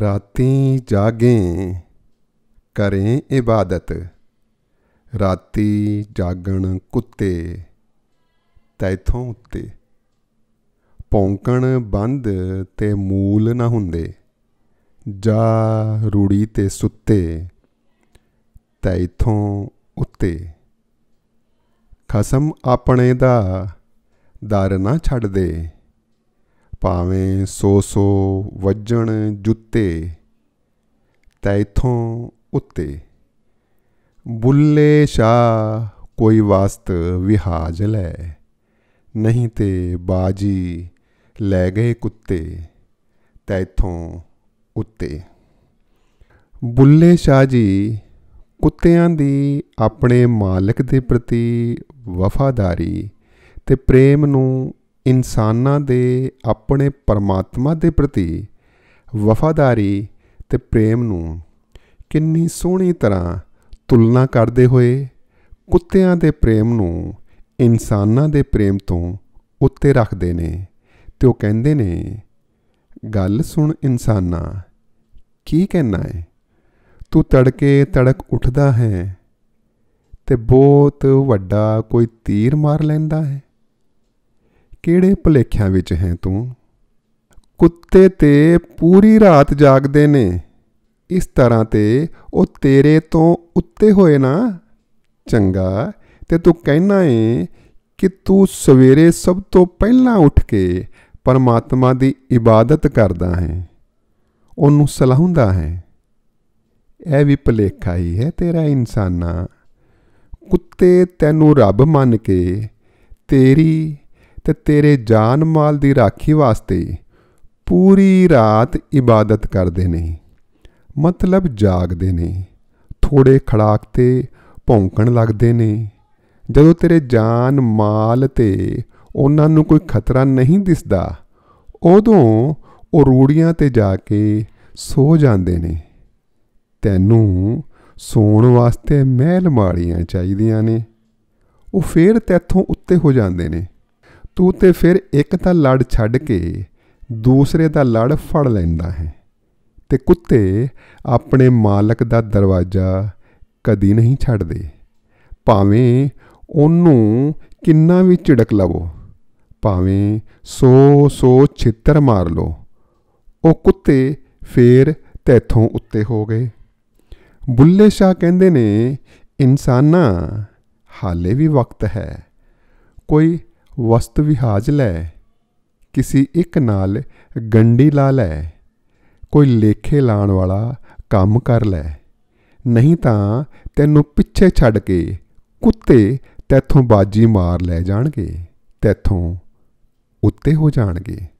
ਰਾਤੀ ਜਾਗੇ ਕਰੇ ਇਬਾਦਤ ਰਾਤੀ ਜਾਗਣ ਕੁੱਤੇ ਤੈਥੋਂ ਉੱਤੇ ਪੌਂਕਣ ਬੰਦ ਤੇ ਮੂਲ ਨਾ ਹੁੰਦੇ ਜਾ ਰੂੜੀ ਤੇ ਸੁੱਤੇ ਤੈਥੋਂ ਉੱਤੇ ਖਸਮ ਆਪਣੇ ਦਾ ਦਰ ਨਾ ਛੱਡਦੇ ਭਾਵੇਂ ਸੋ ਸੋ ਵੱਜਣ ਜੁੱਤੇ ਤੈਥੋਂ ਉੱਤੇ ਬੁੱਲੇ ਸ਼ਾ ਕੋਈ ਵਾਸਤ ਵਿਹਾਜ ਲੈ ਨਹੀਂ ਤੇ ਬਾਜੀ ਲੈ ਗਏ ਕੁੱਤੇ ਤੈਥੋਂ ਉੱਤੇ ਬੁੱਲੇ ਸ਼ਾ ਜੀ ਕੁੱਤਿਆਂ ਦੀ ਆਪਣੇ ਮਾਲਕ ਦੇ ਪ੍ਰਤੀ ਵਫਾਦਾਰੀ ਤੇ ਪ੍ਰੇਮ ਨੂੰ ਇਨਸਾਨਾਂ ਦੇ ਆਪਣੇ ਪਰਮਾਤਮਾ ਦੇ ਪ੍ਰਤੀ ਵਫਾਦਾਰੀ ਤੇ ਪ੍ਰੇਮ ਨੂੰ ਕਿੰਨੀ ਸੋਹਣੀ ਤਰ੍ਹਾਂ ਤੁਲਨਾ ਕਰਦੇ ਹੋਏ ਕੁੱਤਿਆਂ ਦੇ ਪ੍ਰੇਮ ਨੂੰ ਇਨਸਾਨਾਂ ਦੇ ਪ੍ਰੇਮ ਤੋਂ ਉੱਤੇ ਰੱਖਦੇ ਨੇ ਤੇ ਉਹ ਕਹਿੰਦੇ ਨੇ ਗੱਲ ਸੁਣ ਇਨਸਾਨਾ ਕੀ ਕਹਿਣਾ ਹੈ ਤੂੰ ਤੜਕੇ ਤੜਕ ਉੱਠਦਾ ਹੈ ਤੇ ਬਹੁਤ ਵੱਡਾ ਕੋਈ ਤੀਰ ਮਾਰ ਲੈਂਦਾ ਹੈ ਕਿਹੜੇ ਭਲੇਖਿਆਂ ਵਿੱਚ ਹੈ ਤੂੰ ਕੁੱਤੇ ਤੇ ਪੂਰੀ ਰਾਤ ਜਾਗਦੇ ਨੇ ਇਸ ਤਰ੍ਹਾਂ ਤੇ ਉਹ ਤੇਰੇ ਤੋਂ ਉੱਤੇ ਹੋਏ ਨਾ ਚੰਗਾ ਤੇ ਤੂੰ ਕਹਿਣਾ ਏ ਕਿ ਤੂੰ ਸਵੇਰੇ ਸਭ ਤੋਂ ਪਹਿਲਾਂ ਉੱਠ ਕੇ ਪਰਮਾਤਮਾ ਦੀ ਇਬਾਦਤ ਕਰਦਾ ਹੈ ਉਹਨੂੰ ਸਲਾਹੁੰਦਾ ਹੈ ਇਹ ਵੀ ਭਲੇਖਾ ਹੀ ਹੈ ਤੇਰਾ ਇਨਸਾਨਾ ਕੁੱਤੇ ਤੈਨੂੰ ਰੱਬ ਮੰਨ ਕੇ ਤੇਰੀ ਤੇ ਤੇਰੇ ਜਾਨ ਮਾਲ ਦੀ ਰਾਖੀ ਵਾਸਤੇ ਪੂਰੀ ਰਾਤ ਇਬਾਦਤ ਕਰਦੇ ਨੇ ਮਤਲਬ ਜਾਗਦੇ ਨੇ ਥੋੜੇ ਖੜਾਕ ਤੇ ਭੌਂਕਣ ਲੱਗਦੇ ਨੇ ਜਦੋਂ ਤੇਰੇ ਜਾਨ ਮਾਲ ਤੇ ਉਹਨਾਂ ਨੂੰ ਕੋਈ ਖਤਰਾ ਨਹੀਂ ਦਿਸਦਾ ਉਦੋਂ ਉਹ ਰੂੜੀਆਂ ਤੇ ਜਾ ਕੇ ਸੋ ਜਾਂਦੇ ਨੇ ਤੈਨੂੰ ਸੌਣ ਵਾਸਤੇ ਮਹਿਲ ਮਾੜੀਆਂ ਚਾਹੀਦੀਆਂ ਨੇ ਉਹ ਫੇਰ ਤੇਥੋਂ ਉੱਤੇ ਹੋ ਜਾਂਦੇ ਨੇ ਤੂੰ ਤੇ ਫਿਰ ਇੱਕ ਤਾਂ ਲੜ ਛੱਡ ਕੇ ਦੂਸਰੇ ਦਾ ਲੜ ਫੜ ਲੈਂਦਾ ਹੈ ਤੇ ਕੁੱਤੇ ਆਪਣੇ ਮਾਲਕ ਦਾ ਦਰਵਾਜ਼ਾ ਕਦੀ ਨਹੀਂ ਛੱਡਦੇ ਭਾਵੇਂ ਉਹਨੂੰ ਕਿੰਨਾ ਵੀ ਝਿੜਕ ਲਵੋ ਭਾਵੇਂ 100 100 ਛਿੱਤਰ ਮਾਰ ਲੋ ਉਹ ਕੁੱਤੇ ਫੇਰ ਤੈਥੋਂ ਉੱਤੇ ਹੋ ਗਏ ਬੁੱਲੇ ਸ਼ਾਹ ਕਹਿੰਦੇ ਨੇ ਇਨਸਾਨਾ ਹਾਲੇ ਵੀ ਵਕਤ ਹੈ ਕੋਈ ਵਸਤ ਵਿਹਾਜ ਲੈ ਕਿਸੇ ਇੱਕ ਨਾਲ ਗੰਡੀ ਲਾ ਲੈ ਕੋਈ ਲੇਖੇ ਲਾਣ ਵਾਲਾ ਕੰਮ ਕਰ ਲੈ ਨਹੀਂ ਤਾਂ ਤੈਨੂੰ ਪਿੱਛੇ ਛੱਡ ਕੇ ਕੁੱਤੇ ਤੇਥੋਂ ਬਾਜੀ ਮਾਰ ਲੈ ਜਾਣਗੇ ਤੇਥੋਂ ਉੱਤੇ ਹੋ ਜਾਣਗੇ